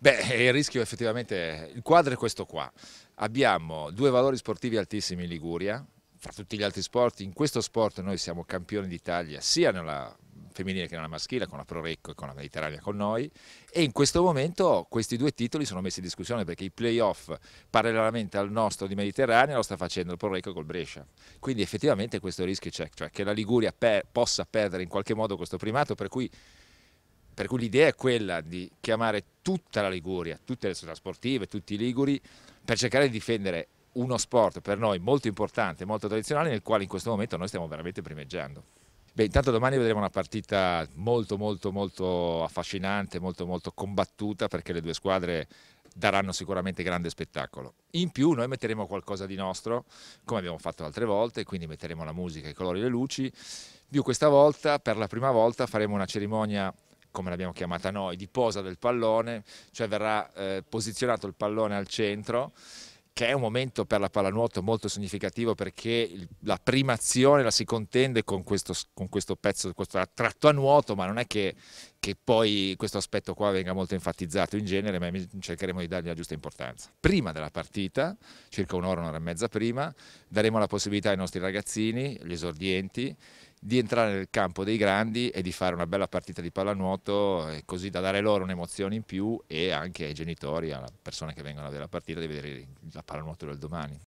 Beh, eh, il rischio effettivamente, il quadro è questo qua. Abbiamo due valori sportivi altissimi in Liguria, fra tutti gli altri sport, in questo sport noi siamo campioni d'Italia sia nella femminile che nella maschile, con la Pro Recco e con la Mediterranea con noi e in questo momento questi due titoli sono messi in discussione perché i playoff parallelamente al nostro di Mediterranea lo sta facendo il Pro Prorecco col Brescia quindi effettivamente questo rischio c'è, cioè che la Liguria per, possa perdere in qualche modo questo primato per cui per cui l'idea è quella di chiamare tutta la Liguria, tutte le società sportive, tutti i Liguri, per cercare di difendere uno sport per noi molto importante, molto tradizionale, nel quale in questo momento noi stiamo veramente primeggiando. Beh, intanto domani vedremo una partita molto molto molto affascinante, molto molto combattuta perché le due squadre daranno sicuramente grande spettacolo. In più noi metteremo qualcosa di nostro, come abbiamo fatto altre volte, quindi metteremo la musica, i colori le luci. Più questa volta, per la prima volta, faremo una cerimonia come l'abbiamo chiamata noi, di posa del pallone, cioè verrà eh, posizionato il pallone al centro che è un momento per la pallanuoto molto significativo perché la prima azione la si contende con questo, con questo pezzo, questo tratto a nuoto, ma non è che, che, poi questo aspetto qua venga molto enfatizzato in genere, ma cercheremo di dargli la giusta importanza. Prima della partita, circa un'ora, un'ora e mezza prima, daremo la possibilità ai nostri ragazzini, gli esordienti, di entrare nel campo dei grandi e di fare una bella partita di pallanuoto eh, così da dare loro un'emozione in più e anche ai genitori, alle persone che vengono a vedere la partita, di vedere la pallanuoto del domani.